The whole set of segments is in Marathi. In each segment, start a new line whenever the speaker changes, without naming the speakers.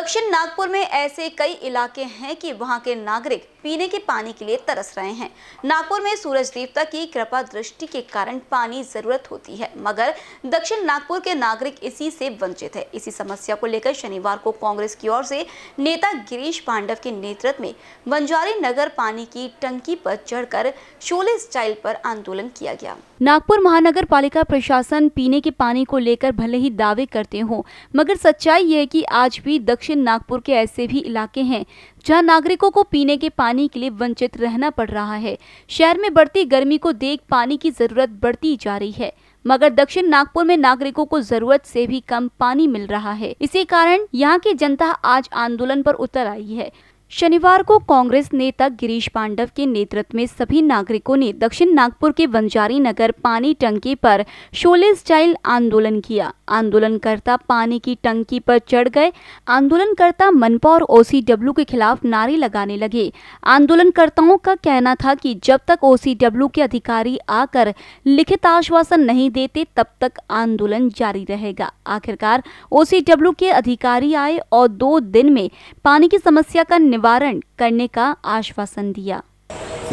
दक्षिण नागपुर में ऐसे कई इलाके हैं कि वहां के नागरिक पीने के पानी के लिए तरस रहे हैं नागपुर में सूरज देवता की कृपा दृष्टि के कारण पानी जरूरत होती है मगर दक्षिण नागपुर के नागरिक इसी से वंचित है इसी समस्या को लेकर शनिवार को कांग्रेस की ओर से नेता गिरीश पांडव के नेतृत्व में बंजारी नगर पानी की टंकी पर चढ़कर शोले स्टाइल पर आंदोलन किया गया नागपुर महानगर पालिका प्रशासन पीने के पानी को लेकर भले ही दावे करते हो मगर सच्चाई यह है आज भी दक्षिण दक्षिण नागपुर के ऐसे भी इलाके हैं जहां नागरिकों को पीने के पानी के लिए वंचित रहना पड़ रहा है शहर में बढ़ती गर्मी को देख पानी की जरूरत बढ़ती जा रही है मगर दक्षिण नागपुर में नागरिकों को जरूरत से भी कम पानी मिल रहा है इसी कारण यहाँ की जनता आज आंदोलन पर उतर आई है शनिवार को कांग्रेस नेता गिरीश पांडव के नेतृत्व में सभी नागरिकों ने दक्षिण नागपुर के बंजारी नगर पानी टंकी पर शोले स्टाइल आंदोलन किया आंदोलनकर्ता पानी की टंकी पर चढ़ गए आंदोलनकर्ता मनपा और ओसीडब्ल्यू के खिलाफ नारे लगाने लगे आंदोलनकर्ताओं का कहना था कि जब तक ओसीडब्ल्यू के अधिकारी आकर लिखित आश्वासन नहीं देते तब तक आंदोलन जारी रहेगा आखिरकार ओसीडब्ल्यू के अधिकारी आए और दो दिन में पानी की समस्या का निवारण करने का आश्वासन दिया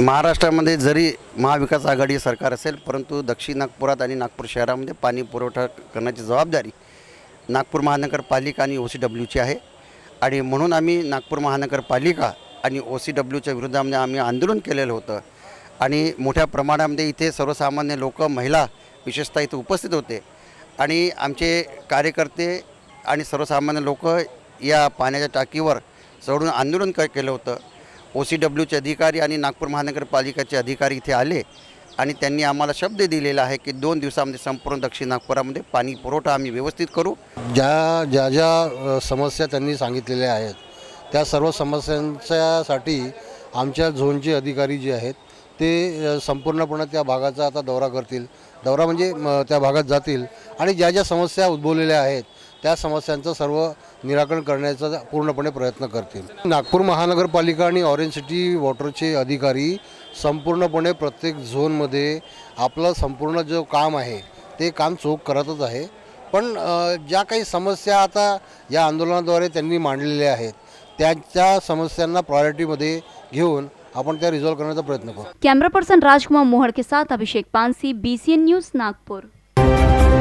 महाराष्ट्रामध्ये जरी महाविकास आघाडी सरकार असेल परंतु दक्षिण नागपुरात आणि नागपूर शहरामध्ये पाणी पुरवठा करण्याची जबाबदारी नागपूर महानगरपालिका आणि ओ सी डब्ल्यूची आहे आणि म्हणून आम्ही नागपूर महानगरपालिका आणि ओ सी डब्ल्यूच्या विरोधामध्ये आम्ही आंदोलन केलेलं होतं आणि मोठ्या प्रमाणामध्ये इथे सर्वसामान्य लोक महिला विशेषतः इथे उपस्थित होते आणि आमचे कार्यकर्ते आणि सर्वसामान्य लोक या पाण्याच्या टाकीवर सोडून आंदोलन काय केलं होतं ओ सी डब्ल्यूचे अधिकारी आणि नागपूर महानगरपालिकेचे अधिकारी इथे आले आणि त्यांनी आम्हाला शब्द दिलेला आहे की दोन दिवसामध्ये संपूर्ण दक्षिण नागपुरामध्ये पाणी पुरवठा आम्ही व्यवस्थित करू
ज्या ज्या ज्या समस्या त्यांनी सांगितलेल्या आहेत त्या सर्व समस्यांच्यासाठी आमच्या झोनचे अधिकारी जे आहेत ते संपूर्णपणे त्या भागाचा आता दौरा करतील दौरा म्हणजे त्या भागात जातील आणि ज्या ज्या समस्या उद्भवलेल्या आहेत त्या समस्यांचं सर्व निराकरण करण्याचा पूर्णपणे प्रयत्न करतील नागपूर महानगरपालिका आणि ऑरेंज सिटी वॉटरचे अधिकारी संपूर्णपणे प्रत्येक झोनमध्ये आपलं संपूर्ण जो काम आहे ते काम चोख करतच आहे पण ज्या काही समस्या आता या आंदोलनाद्वारे त्यांनी मांडलेल्या आहेत त्यांच्या समस्यांना प्रायोरिटीमध्ये घेऊन आपण त्या रिझॉल्व्ह करण्याचा प्रयत्न करू
कॅमेरा पर्सन राजकुमार मोहडके साथ Abhishek Pansi B C N news Nagpur